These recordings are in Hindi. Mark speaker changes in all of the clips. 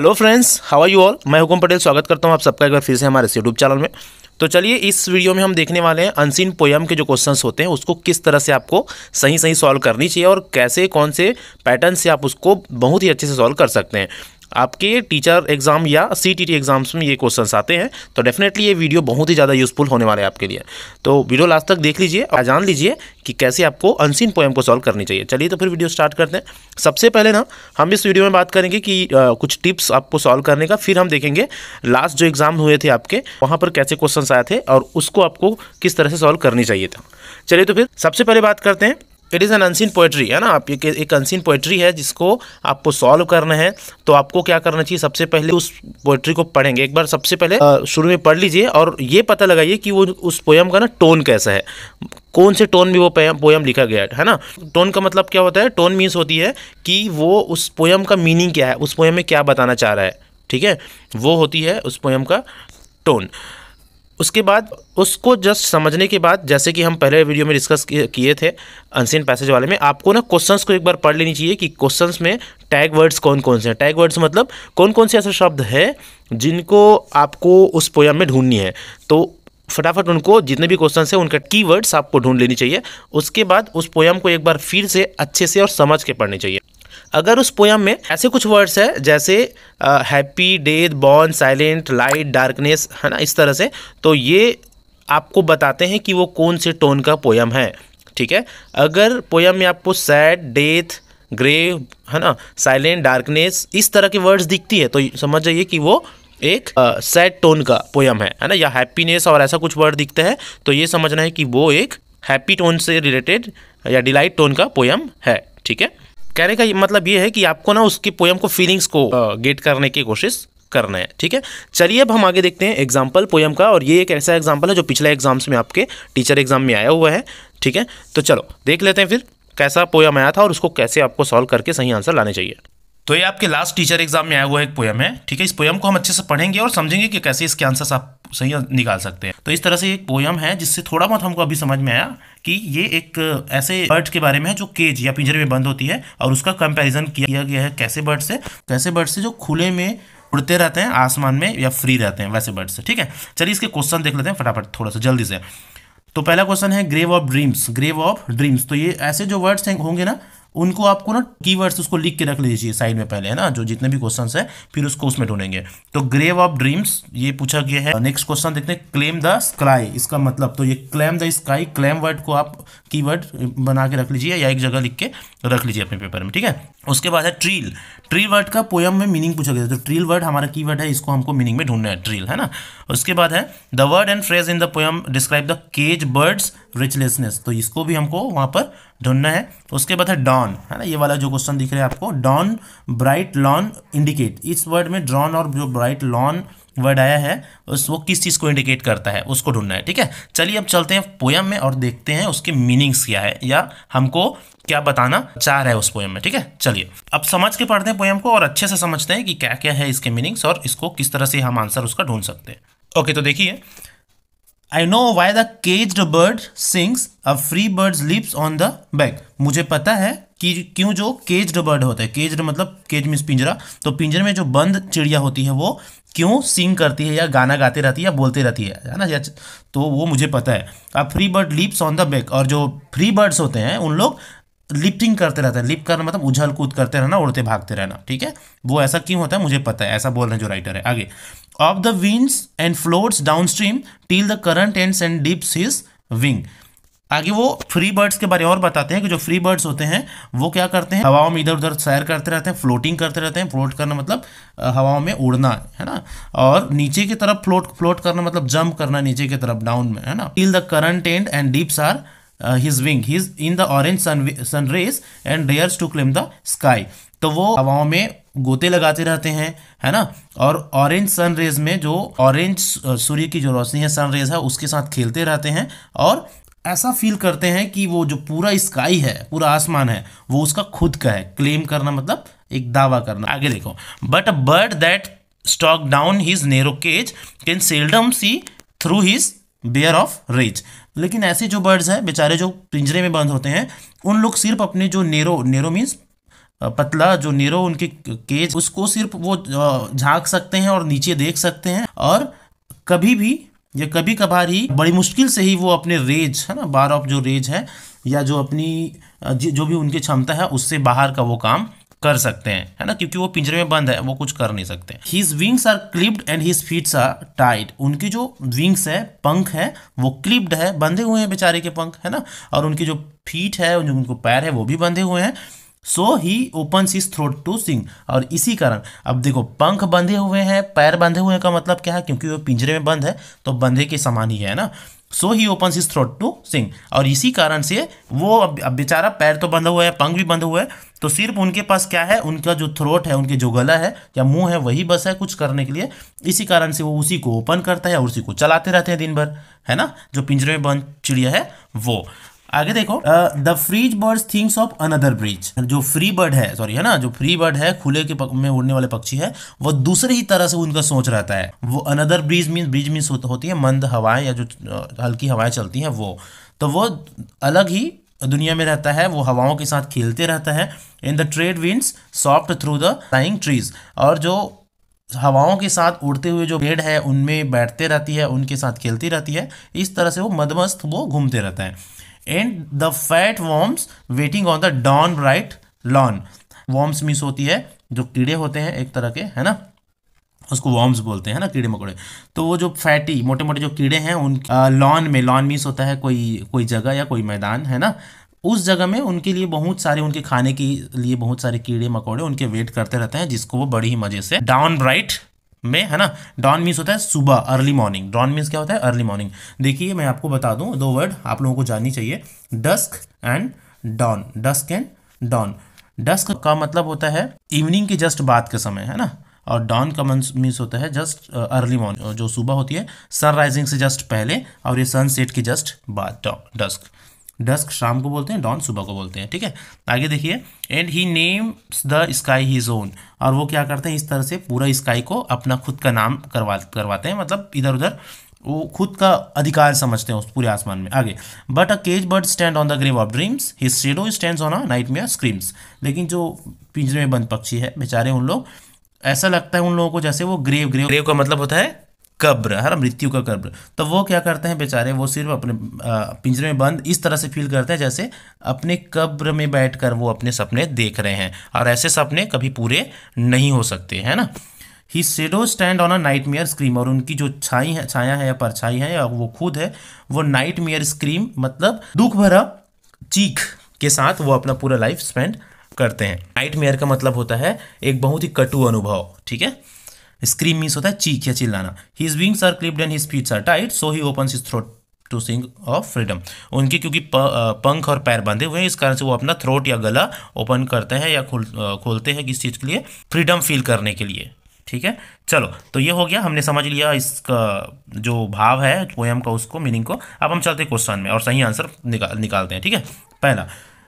Speaker 1: Hello friends how are you all मैं हुकुम पटेल स्वागत करता हूं आप सबका एक बार फिर से हमारे यूट्यूब चैनल में तो चलिए इस वीडियो में हम देखने वाले हैं अनसीन पोयम के जो क्वेश्चंस होते हैं उसको किस तरह से आपको सही सही सॉल्व करनी चाहिए और कैसे कौन से पैटर्न से आप उसको बहुत ही अच्छे से सॉल्व कर सकते हैं आपके टीचर एग्ज़ाम या सी टी एग्ज़ाम्स में ये क्वेश्चन आते हैं तो डेफिनेटली ये वीडियो बहुत ही ज़्यादा यूजफुल होने वाले आपके लिए तो वीडियो लास्ट तक देख लीजिए और जान लीजिए कि कैसे आपको अनसिन पोएम को सॉल्व करनी चाहिए चलिए तो फिर वीडियो स्टार्ट करते हैं सबसे पहले ना हम इस वीडियो में बात करेंगे कि आ, कुछ टिप्स आपको सॉल्व करने का फिर हम देखेंगे लास्ट जो एग्ज़ाम हुए थे आपके वहाँ पर कैसे क्वेश्चन आए थे और उसको आपको किस तरह से सॉल्व करनी चाहिए था चलिए तो फिर सबसे पहले बात करते हैं it is an unseen poetry है ना आप एक एक अनसीन पोइट्री है जिसको आपको सॉल्व करना है तो आपको क्या करना चाहिए सबसे पहले उस पोइट्री को पढ़ेंगे एक बार सबसे पहले शुरू में पढ़ लीजिए और ये पता लगाइए कि वो उस पोएम का ना टोन कैसा है कौन से टोन में वो पोएम लिखा गया है ना टोन का मतलब क्या होता है टोन मीन्स होती है कि वो उस पोएम का मीनिंग क्या है उस पोएम में क्या बताना चाह रहा है ठीक है वो होती है उस पोएम का टोन उसके बाद उसको जस्ट समझने के बाद जैसे कि हम पहले वीडियो में डिस्कस किए थे अनसीन पैसेज वाले में आपको ना क्वेश्चंस को एक बार पढ़ लेनी चाहिए कि क्वेश्चंस में टैग वर्ड्स कौन कौन से हैं टैग वर्ड्स मतलब कौन कौन से ऐसे शब्द हैं जिनको आपको उस पोयम में ढूंढनी है तो फटाफट उनको जितने भी क्वेश्चन हैं उनका की आपको ढूंढ लेनी चाहिए उसके बाद उस पोयम को एक बार फिर से अच्छे से और समझ के पढ़नी चाहिए अगर उस पोयम में ऐसे कुछ वर्ड्स है जैसे happy death born silent light darkness है ना इस तरह से तो ये आपको बताते हैं कि वो कौन से टोन का पोयम है ठीक है अगर पोयम में आपको सैड डेथ ग्रे है ना साइलेंट डार्कनेस इस तरह के वर्ड्स दिखती है तो समझ जाइए कि वो एक सैड टोन का पोयम है है ना या हैप्पीनेस और ऐसा कुछ वर्ड दिखता है तो ये समझना है कि वो एक हैप्पी टोन से रिलेटेड या डिलाइट टोन का पोयम है ठीक है कहने का मतलब ये है कि आपको ना उसकी पोएम को फीलिंग्स को गेट हाँ। करने की कोशिश करना है ठीक है चलिए अब हम आगे देखते हैं एग्जाम्पल पोएम का और ये एक ऐसा एग्जाम्पल है जो पिछले एग्जाम्स में आपके टीचर एग्जाम में आया हुआ है ठीक है तो चलो देख लेते हैं फिर कैसा पोएम आया था और उसको कैसे आपको सॉल्व करके सही आंसर लाने चाहिए तो ये आपके लास्ट टीचर एग्जाम में आया हुआ एक पोएम है ठीक है इस पोएम को हम अच्छे से पढ़ेंगे और समझेंगे कि कैसे इसके आंसर आप सही निकाल सकते हैं तो इस तरह से एक पोयम है जिससे थोड़ा बहुत हमको अभी समझ में आया कि ये एक ऐसे बर्ड के बारे में है जो केज या पिंजरे में बंद होती है और उसका कंपैरिजन किया गया है कैसे बर्ड से कैसे बर्ड से जो खुले में उड़ते रहते हैं आसमान में या फ्री रहते हैं वैसे बर्ड से ठीक है चलिए इसके क्वेश्चन देख लेते हैं फटाफट थोड़ा सा जल्दी से तो पहला क्वेश्चन है grave of dreams grave of dreams तो ये ऐसे जो वर्ड्स होंगे ना उनको आपको ना कीवर्ड्स उसको लिख के रख लीजिए साइड में पहले है ना जो जितने भी क्वेश्चन है फिर उसको उसमें ढूंढेंगे तो ग्रेव ऑफ ड्रीम्स ये पूछा गया है नेक्स्ट क्वेश्चन देखते हैं क्लेम द स्काई इसका मतलब तो ये claim the sky claim word को आप कीवर्ड बना के रख लीजिए या एक जगह लिख के रख लीजिए अपने पेपर में ठीक है उसके बाद है ट्रील ट्रील वर्ड का पोयम में मीनिंग पूछा गया तो ट्रील वर्ड हमारा की वर्ड है इसको हमको मीनिंग में ढूंढना है ट्रील है ना उसके बाद है the word and phrase in the poem describe the cage bird's restlessness तो इसको भी हमको वहां पर ढूंढना है तो उसके बाद है डॉन है ना ये वाला जो क्वेश्चन दिख रहा है आपको डॉन ब्राइट लॉन इंडिकेट इस वर्ड में ड्रॉन और जो ब्राइट लॉन वर्ड आया है उस वो किस चीज़ को इंडिकेट करता है उसको ढूंढना है ठीक है चलिए अब चलते हैं पोयम में और देखते हैं उसके मीनिंग्स क्या है या हमको क्या बताना चाह रहा है उस पोयम में ठीक है चलिए अब समझ के पढ़ते हैं पोयम को और अच्छे से समझते हैं कि क्या क्या है इसके मीनिंग्स और इसको किस तरह से हम आंसर उसका ढूंढ सकते हैं ओके तो देखिए I know why the caged bird sings a free bird leaps on the back मुझे पता है कि क्यों जो केज्ड बर्ड होता है केज्ड मतलब केज मीन्स पिंजरा तो पिंजरे में जो बंद चिड़िया होती है वो क्यों सिंग करती है या गाना गाती रहती है या बोलती रहती है है ना या तो वो मुझे पता है अब free bird leaps on the back और जो फ्री बर्ड्स होते हैं उन लोग लिफ्टिंग करते रहते हैं लिप करना मतलब उछल कूद करते रहना उड़ते भागते रहना ठीक है वो ऐसा क्यों होता है मुझे पता है ऐसा बोल रहे हैं जो राइटर है आगे of the winds and floats downstream till the current ends and dips his wing आगे वो फ्री बर्ड्स के बारे में और बताते हैं कि जो फ्री बर्ड्स होते हैं वो क्या करते हैं हवाओं में इधर उधर सैर करते रहते हैं फ्लोटिंग करते रहते हैं फ्लोट करना मतलब हवाओं में उड़ना है ना और नीचे की तरफ फ्लोट फ्लोट करना मतलब जंप करना नीचे की तरफ डाउन में है ना till the current end and dips are his wing his in the orange sun sun rays and dares to claim the sky तो वो हवाओं में गोते लगाते रहते हैं है ना और ऑरेंज सन रेज में जो ऑरेंज सूर्य की जो रोशनी है सन रेज है उसके साथ खेलते रहते हैं और ऐसा फील करते हैं कि वो जो पूरा स्काई है पूरा आसमान है वो उसका खुद का है क्लेम करना मतलब एक दावा करना आगे देखो but a bird that stalks down his narrow cage can seldom see through his bars of rage लेकिन ऐसे जो बर्ड्स हैं बेचारे जो पिंजरे में बंद होते हैं उन लोग सिर्फ अपने जो नेरो नेरो मीन्स पतला जो नीरो उनके केज उसको सिर्फ वो झांक सकते हैं और नीचे देख सकते हैं और कभी भी या कभी कभार ही बड़ी मुश्किल से ही वो अपने रेज है ना बार ऑफ जो रेज है या जो अपनी जो भी उनकी क्षमता है उससे बाहर का वो काम कर सकते हैं है ना क्योंकि वो पिंजरे में बंद है वो कुछ कर नहीं सकते his wings are clipped and his feets are tight उनकी जो विंग्स है पंख है वो क्लिप्ड है बंधे हुए हैं बेचारे के पंख है ना और उनकी जो फीट है उनको पैर है वो भी बंधे हुए हैं so he open his throat to sing और इसी कारण अब देखो पंख बंधे हुए हैं पैर बंधे हुए का मतलब क्या है क्योंकि वो पिंजरे में बंद है तो बंधे के समान ही है ना so he open his throat to sing और इसी कारण से वो अब बेचारा पैर तो बंधा हुआ है पंख भी बंधा हुआ है तो सिर्फ उनके पास क्या है उनका जो थ्रोट है उनके जो गला है या मुंह है वही बस है कुछ करने के लिए इसी कारण से वो उसी को ओपन करता है और उसी को चलाते रहते हैं दिन भर है ना जो पिंजरे में बंद चिड़िया है वो आगे देखो the free bird thinks of another breeze जो फ्री बर्ड है सॉरी है ना जो फ्री बर्ड है खुले के में उड़ने वाले पक्षी है वो दूसरे ही तरह से उनका सोच रहता है वो another breeze mean breeze mean होती है मंद हवाएं या जो हल्की हवाएं चलती हैं वो तो वो अलग ही दुनिया में रहता है वो हवाओं के साथ खेलते रहता है in the trade winds soft through the flying trees और जो हवाओं के साथ उड़ते हुए जो पेड़ है उनमें बैठते रहती है उनके साथ खेलती रहती है इस तरह से वो मदमस्त वो घूमते रहता है and the fat worms waiting on the dawn bright lawn worms मिस होती है जो कीड़े होते हैं एक तरह के है ना उसको वॉर्म्स बोलते हैं ना कीड़े मकोड़े तो वो जो फैटी मोटे मोटे जो कीड़े हैं उन लॉन में लॉन मीस होता है कोई कोई जगह या कोई मैदान है ना उस जगह में उनके लिए बहुत सारे उनके खाने के लिए बहुत सारे कीड़े मकोड़े उनके वेट करते रहते हैं जिसको वो बड़ी ही मजे से डाउन ब्राइट में है ना डॉन मीन्स होता है सुबह अर्ली मॉर्निंग डॉन मीन्स क्या होता है अर्ली मॉर्निंग देखिए मैं आपको बता दूं दो वर्ड आप लोगों को जाननी चाहिए dusk and dawn dusk and dawn dusk का मतलब होता है इवनिंग के जस्ट बाद के समय है ना और डॉन का मीन्स होता है जस्ट अर्ली मॉर्निंग जो सुबह होती है सनराइजिंग से जस्ट पहले और ये सनसेट के जस्ट बाद डस्क डस्क शाम को बोलते हैं डॉन सुबह को बोलते हैं ठीक है आगे देखिए and he names the sky he own और वो क्या करते हैं इस तरह से पूरा स्काई को अपना खुद का नाम करवा करवाते हैं मतलब इधर उधर वो खुद का अधिकार समझते हैं उस पूरे आसमान में आगे but a cage bird stand on the grave of dreams his shadow stand on a nightmare screams लेकिन जो पिंजरे में बंद पक्षी है बेचारे उन लोग ऐसा लगता है उन लोगों को जैसे वो ग्रेव ग्रेव ग्रेव का मतलब होता है कब्र है ना मृत्यु का कब्र तो वो क्या करते हैं बेचारे वो सिर्फ अपने पिंजरे में बंद इस तरह से फील करते हैं जैसे अपने कब्र में बैठकर वो अपने सपने देख रहे हैं और ऐसे सपने कभी पूरे नहीं हो सकते है ना he shadow stand on a nightmare scream और उनकी जो छाई है छाया है या परछाई है या वो खुद है वो नाइट मेयर स्क्रीम मतलब दुख भरा चीख के साथ वो अपना पूरा लाइफ स्पेंड करते हैं नाइट मेयर का मतलब होता है एक बहुत ही कटु अनुभव ठीक है स्क्रीम मीन्स होता है चीख या चिल्लाना his wings are clipped and his feets are tight so he open his throat to sing of freedom उनके क्योंकि पंख और पैर बांधे हुए हैं इस कारण से वो अपना थ्रोट या गला ओपन करते हैं या खोल खोलते हैं किस चीज़ के लिए फ्रीडम फील करने के लिए ठीक है चलो तो ये हो गया हमने समझ लिया इसका जो भाव है पोएम का उसको मीनिंग को अब हम चलते क्वेश्चन में और सही आंसर निकाल निकालते हैं ठीक है पहला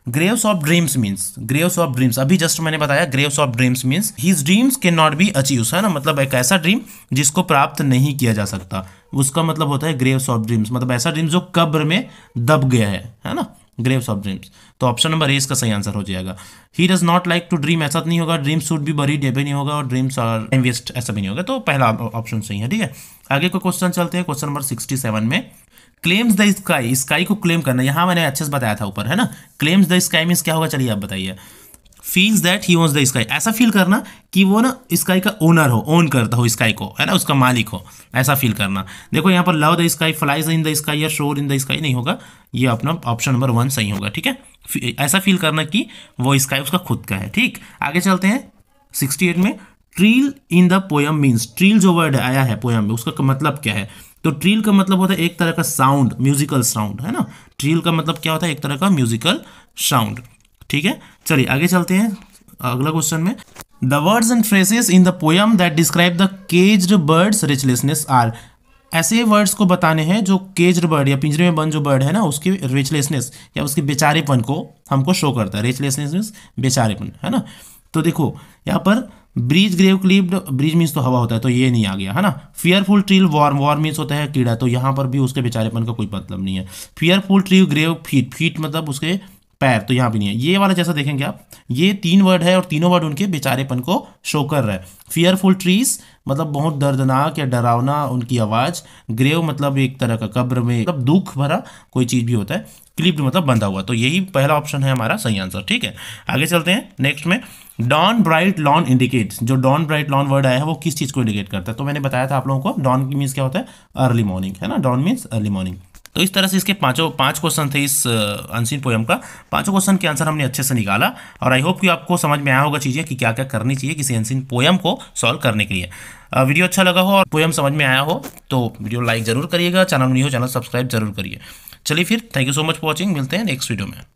Speaker 1: graves of dreams means graves of dreams अभी जस्ट मैंने बताया graves of dreams means his dreams के नॉट बी अचीव है ना मतलब एक ऐसा ड्रीम जिसको प्राप्त नहीं किया जा सकता उसका मतलब होता है ग्रेव्स ऑफ ड्रीम्स मतलब ऐसा ड्रीम जो कब्र में दब गया है है ना ग्रेव्स ऑफ ड्रीम्स तो ऑप्शन नंबर ए इसका सही आंसर हो जाएगा he does not like to dream ऐसा तो नहीं होगा ड्रीम्स शुड भी बरी डे भी नहीं होगा और ड्रीम्स आर वेस्ट ऐसा भी नहीं होगा तो पहला ऑप्शन सही है ठीक है आगे कोई क्वेश्चन चलते हैं क्वेश्चन नंबर सिक्सटी सेवन में क्लेम्स द स्काई स्काई को क्लेम करना यहां मैंने अच्छे से बताया था ऊपर है ना क्लेम्स द स्काई मीन क्या होगा चलिए आप बताइए feels that he owns the sky ऐसा फील करना कि वो ना स्काई का ओनर हो ओन करता हो स्काई को है ना उसका मालिक हो ऐसा फील करना देखो यहाँ पर love the sky flies in the sky या शोर इन द स्काई नहीं होगा ये अपना ऑप्शन नंबर वन सही होगा ठीक है ऐसा फील करना कि वो स्काई उसका खुद का है ठीक आगे चलते हैं सिक्सटी एट में trill in the poem means trill जो वर्ड आया है पोयम में उसका मतलब क्या है तो ट्रिल का मतलब होता है एक तरह का साउंड म्यूजिकल साउंड है ना ट्रिल का मतलब क्या होता है एक तरह का म्यूजिकल साउंड ठीक है चलिए आगे चलते हैं अगला क्वेश्चन में the words and phrases in the poem that describe the caged birds' restlessness are ऐसे वर्ड्स को बताने हैं जो केज्ड बर्ड या पिंजरे में बंद जो बर्ड है ना उसकी रिचलेसनेस या उसके बेचारेपन को हमको शो करता है रिचलेसनेस बेचारेपन है ना तो देखो यहाँ पर breeze grave clipped breeze means तो हवा होता है तो ये नहीं आ गया है ना फियरफुल ट्रील वार्म वॉर मीन्स होता है कीड़ा तो यहाँ पर भी उसके बेचारेपन का कोई मतलब नहीं है fearful tree grave feet feet मतलब उसके पैर तो यहाँ भी नहीं है ये वाला जैसा देखेंगे आप ये तीन वर्ड है और तीनों वर्ड उनके बेचारेपन को शो कर रहा है फियरफुल ट्रीज मतलब बहुत दर्दनाक या डरावना उनकी आवाज़ ग्रेव मतलब एक तरह का कब्र में मतलब दुख भरा कोई चीज़ भी होता है क्लिप्ड मतलब बंधा हुआ तो यही पहला ऑप्शन है हमारा सही आंसर ठीक है आगे चलते हैं नेक्स्ट में डॉन ब्राइट लॉन इंडिकेट जो डॉन ब्राइट लॉन वर्ड आया है वो किस चीज़ को इंडिकेट करता है तो मैंने बताया था आप लोगों को डॉन मीन्स क्या होता है अर्ली मॉर्निंग है ना डॉन मीन्स अर्ली मॉर्निंग तो इस तरह से इसके पांचों पांच क्वेश्चन थे इस अनसिन पोएम का पांचों क्वेश्चन के आंसर हमने अच्छे से निकाला और आई होप कि आपको समझ में आया होगा चीज़ें कि क्या क्या करनी चाहिए किसी अनसिन पोएम को सॉल्व करने के लिए वीडियो अच्छा लगा हो और पोएम समझ में आया हो तो वीडियो लाइक जरूर करिएगा चैनल नहीं हो चैनल सब्सक्राइब जरूर करिए चलिए फिर thank you so much for watching मिलते हैं नेक्स्ट वीडियो में